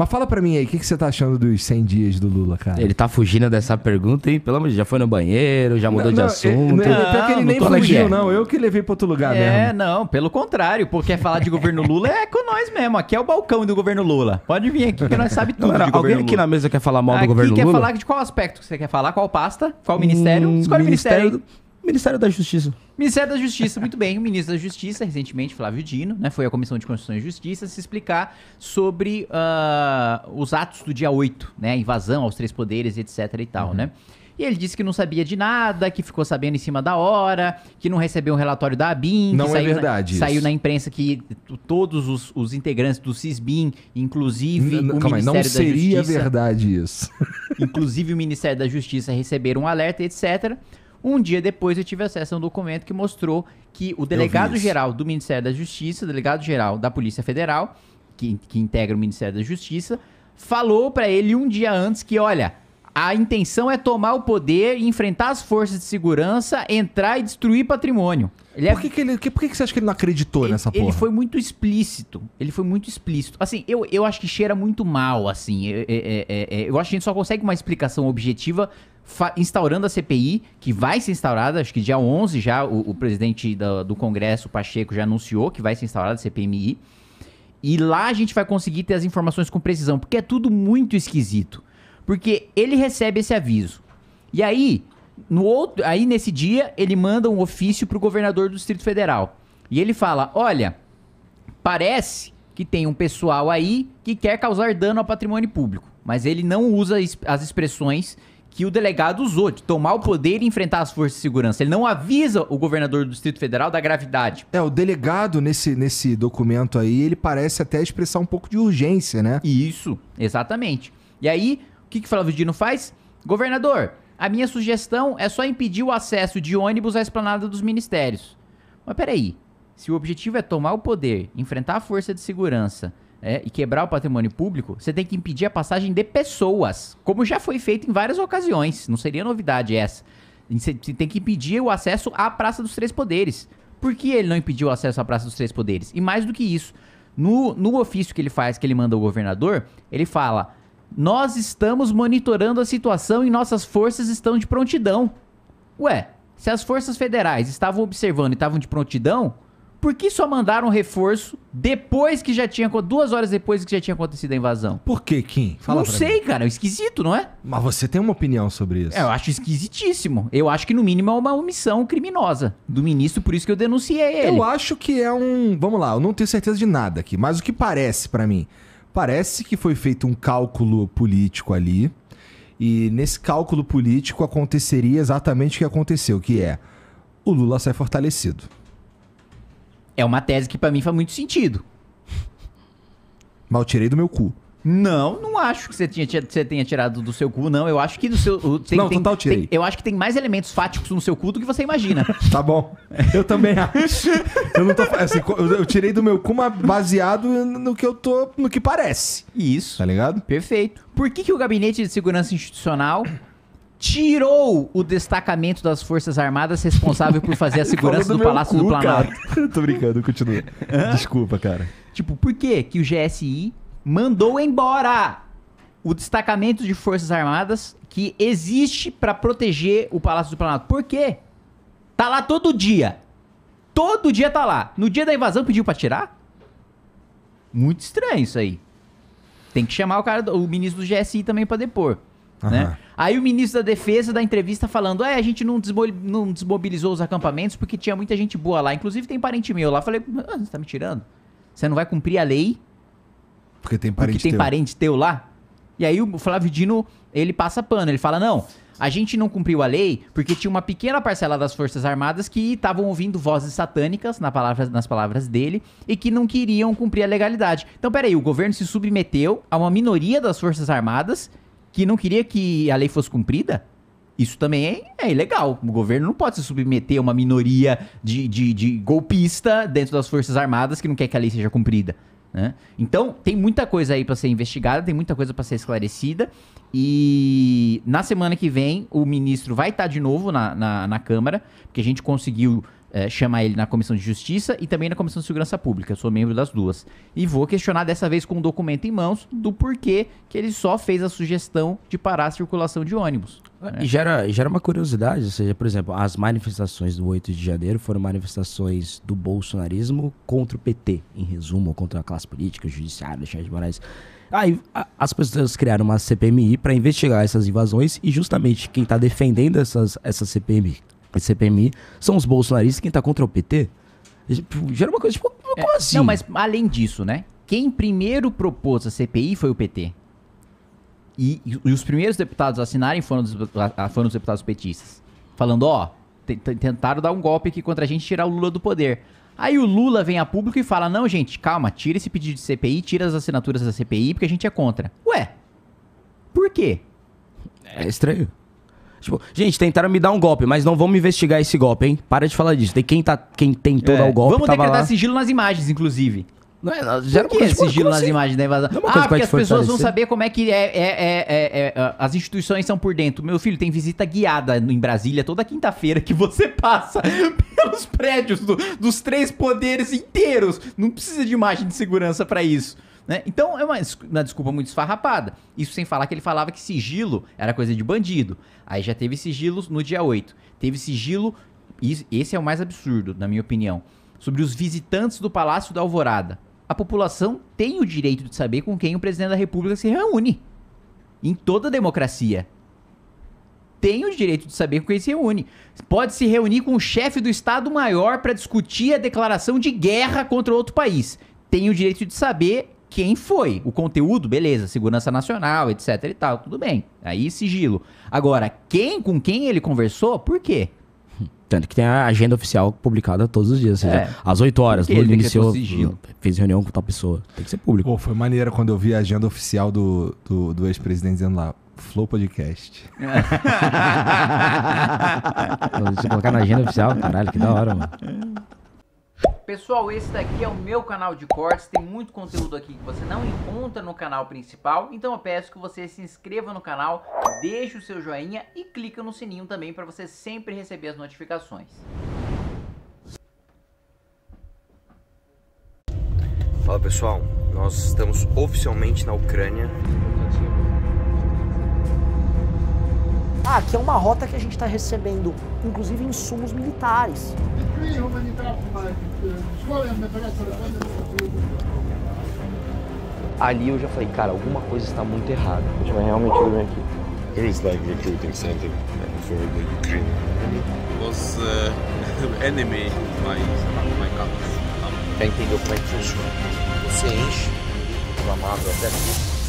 Mas fala pra mim aí, o que, que você tá achando dos 100 dias do Lula, cara? Ele tá fugindo dessa pergunta, hein? Pelo amor de Deus, já foi no banheiro, já mudou não, de não, assunto. É, ele, não, que ele nem fugiu, não. Eu que levei pra outro lugar é, mesmo. É, não, pelo contrário. Porque falar de governo Lula é com nós mesmo. Aqui é o balcão do governo Lula. Pode vir aqui que nós sabe tudo. Não, alguém aqui na mesa quer falar mal aqui do governo quer Lula? quer falar de qual aspecto que você quer falar, qual pasta, qual ministério. Hum, Escolhe o ministério. ministério do... Ministério da Justiça. Ministério da Justiça, muito bem. O ministro da Justiça, recentemente, Flávio Dino, né, foi à Comissão de Constituição e Justiça se explicar sobre uh, os atos do dia 8, né? Invasão aos três poderes, etc e tal, uhum. né? E ele disse que não sabia de nada, que ficou sabendo em cima da hora, que não recebeu um relatório da ABIN. Não é verdade. Na, isso. saiu na imprensa que todos os, os integrantes do CISBIN, inclusive N o calma, Ministério não da Justiça. Não seria verdade isso. inclusive o Ministério da Justiça receberam um alerta, etc. Um dia depois eu tive acesso a um documento que mostrou que o delegado-geral do Ministério da Justiça, delegado-geral da Polícia Federal, que, que integra o Ministério da Justiça, falou para ele um dia antes que, olha, a intenção é tomar o poder, enfrentar as forças de segurança, entrar e destruir patrimônio. Ele é por, que, é... que ele, que, por que, você acha que ele não acreditou ele, nessa porra? Ele foi muito explícito. Ele foi muito explícito. Assim, eu, eu acho que cheira muito mal, assim. É é, é, é, eu acho que a gente só consegue uma explicação objetiva instaurando a CPI, que vai ser instaurada, acho que dia 11 já, o, o presidente do, do Congresso, Pacheco, já anunciou que vai ser instaurada a CPMI. E lá a gente vai conseguir ter as informações com precisão, porque é tudo muito esquisito. Porque ele recebe esse aviso. E aí, no outro, aí nesse dia, ele manda um ofício para o governador do Distrito Federal. E ele fala: "Olha, parece que tem um pessoal aí que quer causar dano ao patrimônio público, mas ele não usa as expressões que o delegado usou, de tomar o poder e enfrentar as forças de segurança. Ele não avisa o governador do Distrito Federal da gravidade. É, o delegado nesse, nesse documento aí, ele parece até expressar um pouco de urgência, né? Isso, exatamente. E aí, que, que Flávio Dino faz? Governador, a minha sugestão é só impedir o acesso de ônibus à esplanada dos ministérios. Mas peraí, se o objetivo é tomar o poder, enfrentar a força de segurança é, e quebrar o patrimônio público, você tem que impedir a passagem de pessoas, como já foi feito em várias ocasiões. Não seria novidade essa. Você tem que impedir o acesso à Praça dos Três Poderes. Por que ele não impediu o acesso à Praça dos Três Poderes? E mais do que isso, no, no ofício que ele faz, que ele manda ao governador, ele fala nós estamos monitorando a situação e nossas forças estão de prontidão. Ué, se as forças federais estavam observando e estavam de prontidão, por que só mandaram reforço depois que já tinha duas horas depois que já tinha acontecido a invasão? Por que, Kim? Fala não sei, mim. cara, é esquisito, não é? Mas você tem uma opinião sobre isso? É, eu acho esquisitíssimo. Eu acho que no mínimo é uma omissão criminosa do ministro, por isso que eu denunciei ele. Eu acho que é um, vamos lá, eu não tenho certeza de nada aqui, mas o que parece para mim Parece que foi feito um cálculo político ali. E nesse cálculo político aconteceria exatamente o que aconteceu, que é o Lula sai fortalecido. É uma tese que para mim faz muito sentido. Mal tirei do meu cu. Não, não acho que você, tinha, você tenha tirado do seu cu, não. Eu acho que do seu. Tem, não, tem, total tirei. Tem, eu acho que tem mais elementos fáticos no seu cu do que você imagina. tá bom. Eu também acho. Eu não tô. Assim, eu, tirei do meu cu baseado no que eu tô. no que parece. Isso. Tá ligado? Perfeito. Por que, que o Gabinete de Segurança Institucional tirou o destacamento das Forças Armadas responsável por fazer a segurança do, do Palácio cu, do Planalto. Tô brincando, continua. Desculpa, cara. Tipo, por que que o GSI mandou embora o destacamento de Forças Armadas que existe para proteger o Palácio do Planalto. Por quê? Tá lá todo dia. Todo dia tá lá. No dia da invasão pediu para tirar? Muito estranho isso aí. Tem que chamar o cara, do, o ministro do GSI também para depor. Uhum. Né? Aí o ministro da Defesa da entrevista falando: é, a gente não, desmo não, desmobilizou os acampamentos porque tinha muita gente boa lá. Inclusive tem parente meu lá. Falei: ah, você tá me tirando? Você não vai cumprir a lei porque tem parente porque tem teu. parente teu lá. E aí o Flávio Dino, ele passa pano, ele fala, não, a gente não cumpriu a lei porque tinha uma pequena parcela das Forças Armadas que estavam ouvindo vozes satânicas, na palavra, nas palavras dele, e que não queriam cumprir a legalidade. Então, peraí, o governo se submeteu a uma minoria das Forças Armadas que não queria que a lei fosse cumprida? Isso também é, é ilegal. O governo não pode se submeter a uma minoria de, de, de golpista dentro das Forças Armadas que não quer que a lei seja cumprida. Né? Então, tem muita coisa aí para ser investigada, tem muita coisa para ser esclarecida. E na semana que vem, o ministro vai estar tá de novo na, na, na Câmara, porque a gente conseguiu é, chamar ele na Comissão de Justiça e também na Comissão de Segurança Pública. Eu sou membro das duas. E vou questionar dessa vez com um documento em mãos do porquê que ele só fez a sugestão de parar a circulação de ônibus. E gera, gera uma curiosidade, ou seja, por exemplo, as manifestações do 8 de janeiro foram manifestações do bolsonarismo contra o PT, em resumo, contra a classe política, o judiciário, Alexandre de Moraes. Aí as pessoas criaram uma CPMI para investigar essas invasões e justamente quem está defendendo essas, essa CPMI, CPMI são os bolsonaristas quem está contra o PT. Tipo, gera uma coisa tipo, como é, assim? Não, mas além disso, né? Quem primeiro propôs a CPI foi o PT. E, e, os primeiros deputados a assinarem foram, dos, foram os deputados petistas. Falando, ó, tentaram dar um golpe aqui contra a gente tirar o Lula do poder. Aí o Lula vem a público e fala: não, gente, calma, tira esse pedido de CPI, tira as assinaturas da CPI, porque a gente é contra. Ué, por quê? É estranho. Tipo, gente, tentaram me dar um golpe, mas não vamos investigar esse golpe, hein? Para de falar disso. Tem quem, tá, quem tentou é, dar o golpe. Vamos tava decretar lá... sigilo nas imagens, inclusive. Não é, não, já sigilo nas assim? imagens da né? invasão? É ah, porque as pessoas vão saber como é que é é, é, é, é, as instituições são por dentro. Meu filho, tem visita guiada em Brasília toda quinta-feira que você passa pelos prédios do, dos três poderes inteiros. Não precisa de imagem de segurança para isso. Né? Então é uma, uma, desculpa muito esfarrapada. Isso sem falar que ele falava que sigilo era coisa de bandido. Aí já teve sigilos no dia 8. Teve sigilo, esse é o mais absurdo, na minha opinião, sobre os visitantes do Palácio da Alvorada a população tem o direito de saber com quem o presidente da República se reúne. Em toda democracia. Tem o direito de saber com quem se reúne. Pode se reunir com o chefe do Estado Maior para discutir a declaração de guerra contra outro país. Tem o direito de saber quem foi. O conteúdo, beleza, segurança nacional, etc e tal, tudo bem. Aí sigilo. Agora, quem com quem ele conversou, por quê? Tanto que tem a agenda oficial publicada todos os dias. é. Às 8 horas, Lula é iniciou. Fez reunião com tal pessoa. Tem que ser público. Pô, foi maneira quando eu vi a agenda oficial do, do, do ex-presidente dizendo lá. Flow Podcast. Se colocar na agenda oficial, caralho, que da hora, mano. Pessoal, esse daqui é o meu canal de cortes, tem muito conteúdo aqui que você não encontra no canal principal, então eu peço que você se inscreva no canal, deixe o seu joinha e clica no sininho também para você sempre receber as notificações. Fala pessoal, nós estamos oficialmente na Ucrânia, Ah, que é uma rota que a gente está recebendo, inclusive insumos militares. Ali eu já falei, cara, alguma coisa está muito errada. A gente vai realmente dormir aqui. There is like recruiting center for the Ukraine. Was uh, enemy my my country. Quer entender como é que funciona? Você enche, inflamado até aqui.